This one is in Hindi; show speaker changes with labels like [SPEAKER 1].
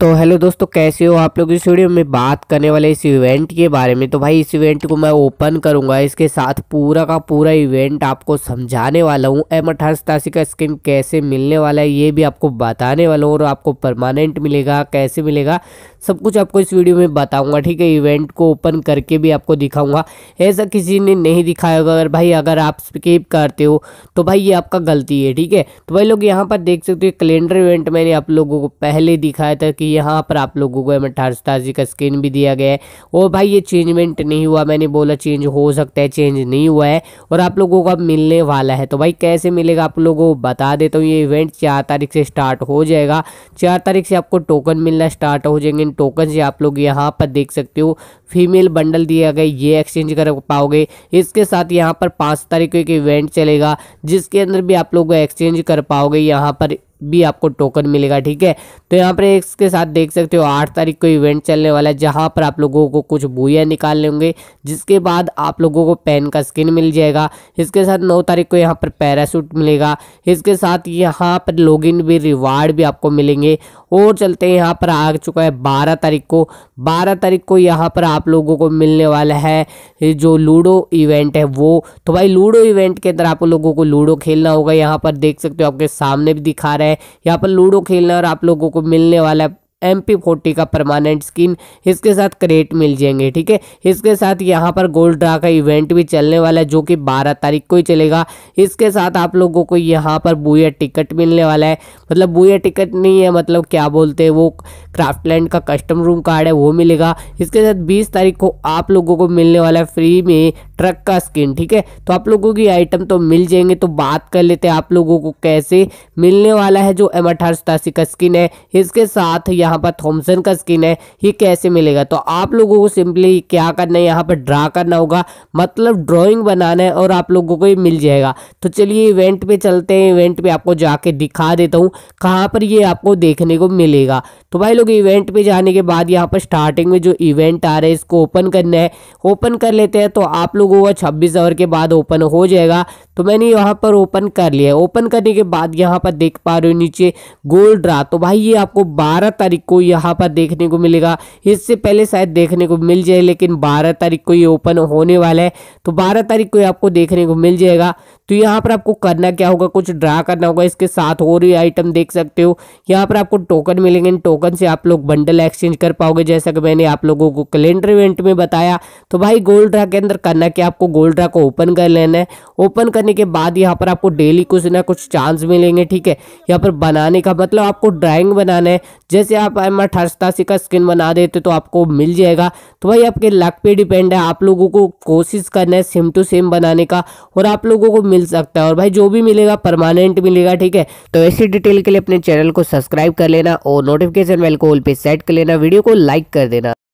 [SPEAKER 1] तो हेलो दोस्तों कैसे हो आप लोग इस वीडियो में बात करने वाले इस इवेंट के बारे में तो भाई इस इवेंट को मैं ओपन करूंगा इसके साथ पूरा का पूरा इवेंट आपको समझाने वाला हूं एम अठारह सतासी का स्किन कैसे मिलने वाला है ये भी आपको बताने वाला हूँ और आपको परमानेंट मिलेगा कैसे मिलेगा सब कुछ आपको इस वीडियो में बताऊंगा ठीक है इवेंट को ओपन करके भी आपको दिखाऊंगा ऐसा किसी ने नहीं दिखाया होगा अगर भाई अगर आप स्किप करते हो तो भाई ये आपका गलती है ठीक है तो भाई लोग यहाँ पर देख सकते हो कैलेंडर इवेंट मैंने आप लोगों को पहले दिखाया था कि यहाँ पर आप लोगों को अठारह जी का स्क्रीन भी दिया गया है और भाई ये चेंजमेंट नहीं हुआ मैंने बोला चेंज हो सकता है चेंज नहीं हुआ है और आप लोगों को अब मिलने वाला है तो भाई कैसे मिलेगा आप लोगों को बता देता हूँ ये इवेंट चार तारीख से स्टार्ट हो जाएगा चार तारीख से आपको टोकन मिलना स्टार्ट हो जाएंगे एम टोकन ये आप लोग यहाँ पर देख सकते हो फीमेल बंडल दिया गया ये एक्सचेंज कर पाओगे इसके साथ यहाँ पर पाँच तारीख को एक इवेंट चलेगा जिसके अंदर भी आप लोग एक्सचेंज कर पाओगे यहाँ पर भी आपको टोकन मिलेगा ठीक है तो यहाँ पर इसके साथ देख सकते हो आठ तारीख को इवेंट चलने वाला है जहाँ पर आप लोगों को कुछ भूया निकालने होंगे जिसके बाद आप लोगों को पेन का स्किन मिल जाएगा इसके साथ नौ तारीख को यहाँ पर पैरासूट मिलेगा इसके साथ यहाँ पर लॉगिन भी रिवार्ड भी आपको मिलेंगे और चलते हैं यहाँ पर आ चुका है बारह तारीख को बारह तारीख को यहाँ पर आप लोगों को मिलने वाला है जो लूडो इवेंट है वो तो भाई लूडो इवेंट के अंदर आप लोगों को लूडो खेलना होगा यहाँ पर देख सकते हो आपके सामने भी दिखा रहा है यहाँ पर लूडो खेलना और आप लोगों को मिलने वाला है एम पी फोर्टी का परमानेंट स्किन इसके साथ क्रेट मिल जाएंगे ठीक है इसके साथ यहाँ पर गोल्ड ड्रा का इवेंट भी चलने वाला है जो कि बारह तारीख को ही चलेगा इसके साथ आप लोगों को यहाँ पर बुया टिकट मिलने वाला है मतलब बुया टिकट नहीं है मतलब क्या बोलते हैं वो क्राफ्टलैंड का कस्टम रूम कार्ड है वो मिलेगा इसके साथ बीस तारीख को आप लोगों को मिलने वाला है फ्री में ट्रक का स्किन ठीक है तो आप लोगों की आइटम तो मिल जाएंगे तो बात कर लेते हैं आप लोगों को कैसे मिलने वाला है जो एम अठारह का स्किन है इसके साथ यहाँ यहाँ पर थॉमसन का स्किन है ये कैसे मिलेगा तो आप लोगों को सिंपली क्या करना है यहाँ पर ड्रा करना होगा मतलब ड्राइंग बनाना है और आप लोगों को ये मिल जाएगा तो चलिए इवेंट पे चलते हैं इवेंट पे आपको जाके दिखा देता हूँ कहाँ पर ये आपको देखने को मिलेगा तो भाई लोग इवेंट पे जाने के बाद यहाँ पर स्टार्टिंग में जो इवेंट आ रहा है इसको ओपन करना है ओपन कर लेते हैं तो आप लोगों का छब्बीस आवर के बाद ओपन हो जाएगा तो मैंने यहाँ पर ओपन कर लिया ओपन करने के बाद यहाँ पर देख पा रहे हो नीचे गोल्ड रहा तो भाई ये आपको बारह तारीख तारीख को यहाँ पर देखने को मिलेगा इससे पहले शायद देखने को मिल जाए लेकिन बारह तारीख को ये ओपन होने वाला है तो बारह तारीख को ये आपको देखने को मिल जाएगा तो यहाँ पर आपको करना क्या होगा कुछ ड्रा करना होगा इसके साथ और ही आइटम देख सकते हो यहाँ पर आपको टोकन मिलेंगे इन टोकन से आप लोग बंडल एक्सचेंज कर पाओगे जैसा कि मैंने आप लोगों को कैलेंडर इवेंट में बताया तो भाई गोल्ड ड्रा के अंदर करना क्या आपको गोल्ड ड्रा को ओपन कर लेना है ओपन करने के बाद यहाँ पर आपको डेली कुछ ना कुछ चांस मिलेंगे ठीक है यहाँ पर बनाने का मतलब आपको ड्राइंग बनाना है जैसे आप आप एम अठासी का स्किन बना देते तो आपको मिल जाएगा तो भाई आपके लक पे डिपेंड है आप लोगों को कोशिश करना है सेम टू सेम बनाने का और आप लोगों को मिल सकता है और भाई जो भी मिलेगा परमानेंट मिलेगा ठीक है तो ऐसी डिटेल के लिए अपने चैनल को सब्सक्राइब कर लेना और नोटिफिकेशन बेल को ऑल पे सेट कर लेना वीडियो को लाइक कर देना